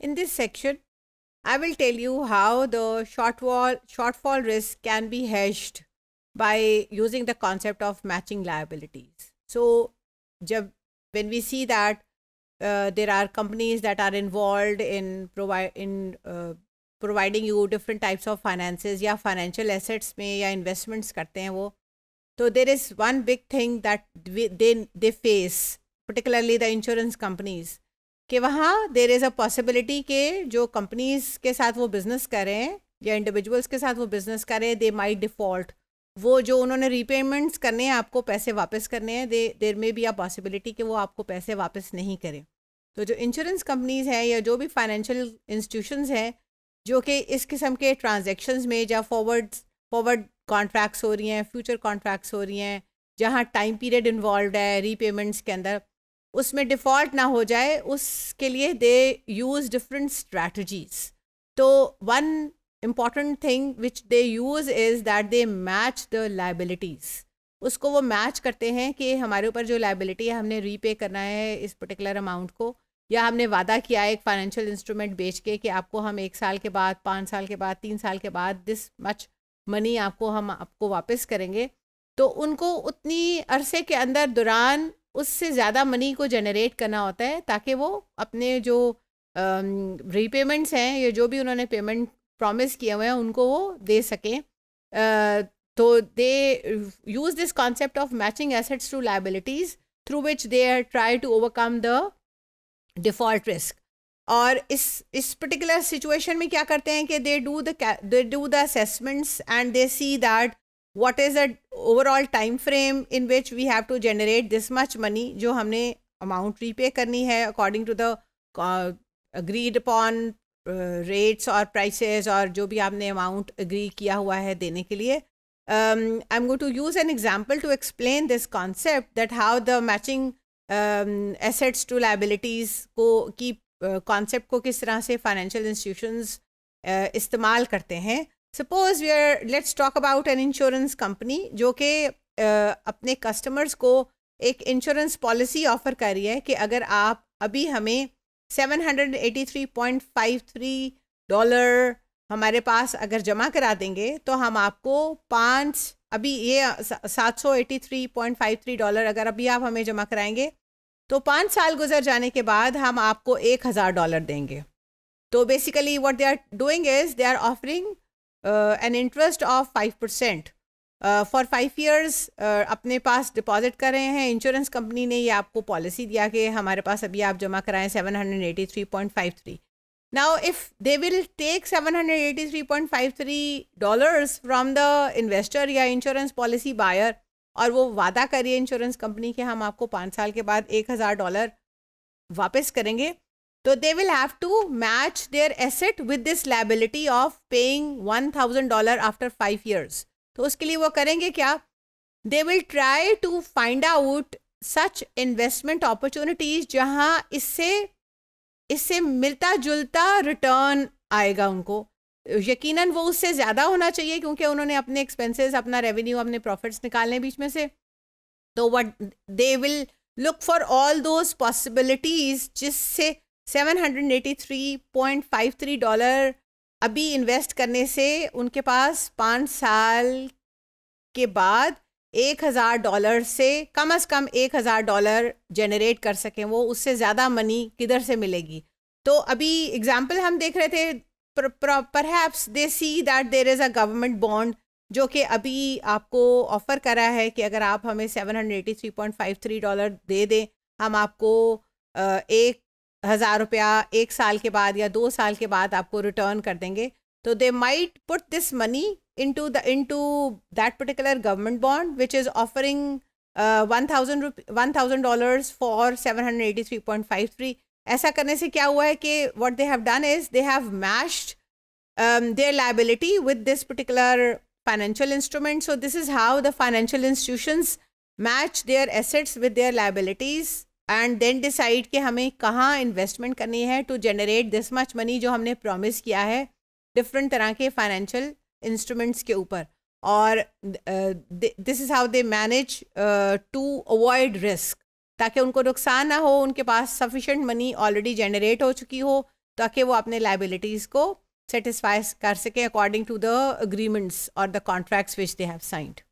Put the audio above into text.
In this section, I will tell you how the shortfall, shortfall risk can be hedged by using the concept of matching liabilities. So, jab, when we see that uh, there are companies that are involved in, provi in uh, providing you different types of finances या financial assets में investments karte हैं wo, so there is one big thing that they they face particularly the insurance companies कि वहाँ देर is a possibility के जो companies के साथ वो बिज़नेस करें या इंडिविजुअल्स के साथ वो बिज़नेस करें दे माई डिफ़ॉल्ट वो जो उन्होंने रीपेमेंट्स करने हैं आपको पैसे वापस करने हैं दे देर में भी अ पॉसिबिलिटी कि वो आपको पैसे वापस नहीं करें तो जो इंश्योरेंस कंपनीज़ हैं या जो भी फाइनेंशियल इंस्टीट्यूशंस हैं जो कि इस किस्म के ट्रांजेक्शन में या फॉरवर्ड फॉरवर्ड कॉन्ट्रैक्ट्स हो रही हैं फ्यूचर कॉन्ट्रैक्ट्स हो रही हैं जहाँ टाइम पीरियड इन्वॉल्व है रीपेमेंट्स के अंदर उसमें डिफ़ॉल्ट ना हो जाए उसके लिए दे यूज़ डिफरेंट स्ट्रैटजीज़ तो one important thing which they use is that they match the liabilities उसको वो मैच करते हैं कि हमारे ऊपर जो लाइबिलिटी है हमने रीपे करना है इस पर्टिकुलर अमाउंट को या हमने वादा किया है एक फाइनेंशियल इंस्ट्रूमेंट बेच के कि आपको हम एक साल के बाद पाँच साल के बाद तीन साल के बाद दिस मच मनी आपको हम आपको वापस करेंगे तो उनको उतनी अरसे के अंदर दौरान उससे ज़्यादा मनी को जनरेट करना होता है ताकि वो अपने जो रीपेमेंट्स हैं या जो भी उन्होंने पेमेंट प्रॉमिस किए हुए हैं उनको वो दे सकें तो they use this concept of matching assets to liabilities through which they are try to overcome the default risk और इस इस पर्टिकुलर सिचुएशन में क्या करते हैं कि they do they do the assessments and they see that what is a overall time frame in which we have to generate this much money जो हमने अमाउंट रीपे करनी है according to the agreed upon rates और price और जो भी आपने amount agree किया हुआ है देने के लिए I am go to use an example to explain this concept that how the matching assets to liabilities को की कॉन्सेप्ट uh, को किस तरह से फाइनेंशियल इंस्टीट्यूशंस uh, इस्तेमाल करते हैं suppose we are let's talk about an insurance company जो कि अपने कस्टमर्स को एक इंश्योरेंस पॉलिसी ऑफर कर रही है कि अगर आप अभी हमें 783.53 डॉलर हमारे पास अगर जमा करा देंगे तो हम आपको पाँच अभी ये 783.53 डॉलर अगर अभी आप हमें जमा कराएंगे तो पाँच साल गुजर जाने के बाद हम आपको एक हज़ार डॉलर देंगे तो basically what they are doing is they are offering an interest of five percent for five years अपने पास डिपॉजिट कर रहे हैं इंश्योरेंस कंपनी ने यह आपको पॉलिसी दिया कि हमारे पास अभी आप जमा कराएं seven hundred eighty three point five three now if they will take seven hundred eighty three point five three dollars from the investor या इंश्योरेंस पॉलिसी बायर और वो वादा करिए इंश्योरेंस कंपनी के हम आपको पाँच साल के बाद एक हज़ार डॉलर वापस करेंगे तो they will have to match their asset with this liability of paying one thousand dollar after five years तो उसके लिए वो करेंगे क्या they will try to find out such investment opportunities जहाँ इससे इससे मिलता जुलता रिटर्न आएगा उनको यकीनन वो उससे ज़्यादा होना चाहिए क्योंकि उन्होंने अपने एक्सपेंसेस अपना रेवेन्यू अपने प्रॉफिट्स निकालने बीच में से तो what they will look for all those possibilities जिससे 783.53 डॉलर अभी इन्वेस्ट करने से उनके पास पाँच साल के बाद एक हज़ार डॉलर से कम अज़ कम एक हज़ार डॉलर जनरेट कर सकें वो उससे ज़्यादा मनी किधर से मिलेगी तो अभी एग्ज़ाम्पल हम देख रहे थे perhaps they see that there is a government bond जो कि अभी आपको ऑफ़र करा है कि अगर आप हमें 783.53 डॉलर दे दें हम आपको एक हज़ार रुपया एक साल के बाद या दो साल के बाद आपको रिटर्न कर देंगे तो they might put this money into the into that particular government bond which is offering one thousand one thousand dollars for seven hundred eighty three point five three ऐसा करने से क्या हुआ है कि what they have done is they have matched their liability with this particular financial instrument so this is how the financial institutions match their assets with their liabilities and then decide कि हमें कहाँ investment करनी है to generate this much money जो हमने promise किया है different तरह के फाइनेंशियल इंस्ट्रूमेंट्स के ऊपर और this is how they manage to avoid risk ताकि उनको नुकसान ना हो उनके पास सफिशेंट मनी ऑलरेडी जनरेट हो चुकी हो ताकि वो अपने लाइबिलिटीज़ को सेटिस्फाई कर सकें अकॉर्डिंग टू द अग्रीमेंट्स और the contracts which they have signed